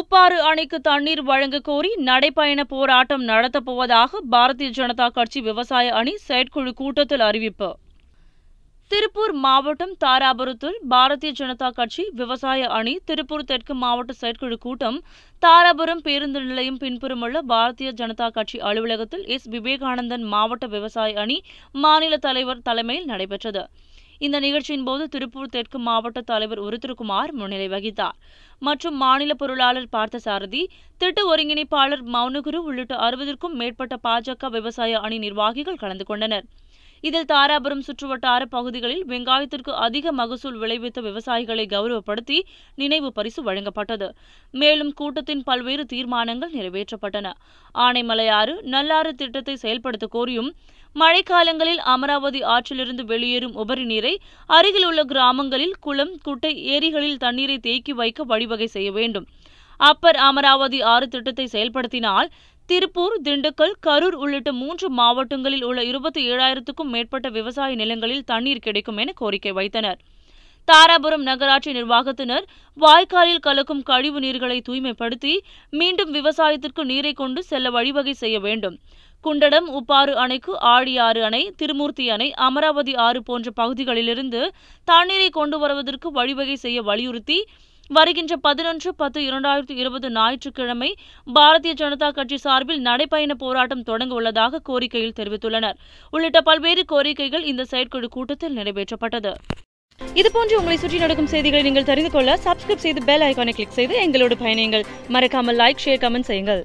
உப்பாறு அணைக்கு தண்ணீர் வழங்க கோரி நடைபயண போராட்டம் நடத்தப்போவதாக பாரதிய ஜனதா கட்சி விவசாய அணி செயற்குழு கூட்டத்தில் அறிவிப்பு திருப்பூர் மாவட்டம் தாராபுரத்தில் பாரதிய ஜனதா கட்சி விவசாய அணி திருப்பூர் தெற்கு மாவட்ட செயற்குழு கூட்டம் தாராபுரம் பேருந்து நிலையம் பின்புறமுள்ள பாரதிய ஜனதா கட்சி அலுவலகத்தில் எஸ் விவேகானந்தன் மாவட்ட விவசாய அணி மாநில தலைவர் தலைமையில் நடைபெற்றது இந்த நிகழ்ச்சியின் போது திருப்பூர் தெற்கு மாவட்ட தலைவர் உருத்திரகுமார் முன்னிலை வகித்தார் மற்றும் மாநில பொருளாளர் பார்த்தசாரதி திட்ட ஒருங்கிணைப்பாளர் மௌனகுரு உள்ளிட்ட அறுபதற்கும் மேற்பட்ட பாஜக விவசாய அணி நிர்வாகிகள் கலந்து கொண்டனர் இதில் தாராபுரம் சுற்றுவட்டார பகுதிகளில் வெங்காயத்திற்கு அதிக மகசூல் விளைவித்த விவசாயிகளை கௌரவப்படுத்தி நினைவு பரிசு வழங்கப்பட்டது மேலும் கூட்டத்தின் பல்வேறு தீர்மானங்கள் நிறைவேற்றப்பட்டன ஆனைமலையாறு நல்லாறு திட்டத்தை செயல்படுத்த கோரியும் மழைக்காலங்களில் அமராவதி ஆற்றிலிருந்து வெளியேறும் உபரி நீரை அருகில் உள்ள கிராமங்களில் குளம் குட்டை ஏரிகளில் தண்ணீரை தேக்கி வைக்க வழிவகை செய்ய வேண்டும் அப்பர் அமராவதி ஆறு திட்டத்தை செயல்படுத்தினால் திருப்பூர் திண்டுக்கல் கரூர் உள்ளிட்ட மூன்று மாவட்டங்களில் உள்ள இருபத்தி ஏழாயிரத்துக்கும் மேற்பட்ட விவசாய நிலங்களில் தண்ணீர் கிடைக்கும் என கோரிக்கை வைத்தனர் தாராபுரம் நகராட்சி நிர்வாகத்தினர் வாய்க்காலில் கலக்கும் கழிவு நீர்களை தூய்மைப்படுத்தி மீண்டும் விவசாயத்திற்கு நீரை கொண்டு செல்ல வழிவகை செய்ய வேண்டும் குண்டடம் உப்பாறு அணைக்கு ஆழியாறு அணை திருமூர்த்தி அணை அமராவதி ஆறு போன்ற பகுதிகளிலிருந்து தண்ணீரை கொண்டு வருவதற்கு வழிவகை செய்ய வலியுறுத்தி வருகின்ற பதினொன்று பத்து இரண்டாயிரத்தி இருபது ஞாயிற்றுக்கிழமை பாரதிய ஜனதா கட்சி சார்பில் நடைபயண போராட்டம் தொடங்க உள்ளதாக கோரிக்கையில் தெரிவித்துள்ளனர் உள்ளிட்ட பல்வேறு கோரிக்கைகள் இந்த செயற்குழு கூட்டத்தில் நிறைவேற்றப்பட்டது இதுபோன்று உங்களை சுற்றி நடக்கும் செய்திகளை நீங்கள் தெரிந்து கொள்ள சப்ஸ்கிரைப் செய்து பெல் ஐக்கானை கிளிக் செய்து எங்களோடு பயணியுங்கள் மறக்காமல் லைக் ஷேர் கமெண்ட் செய்யுங்கள்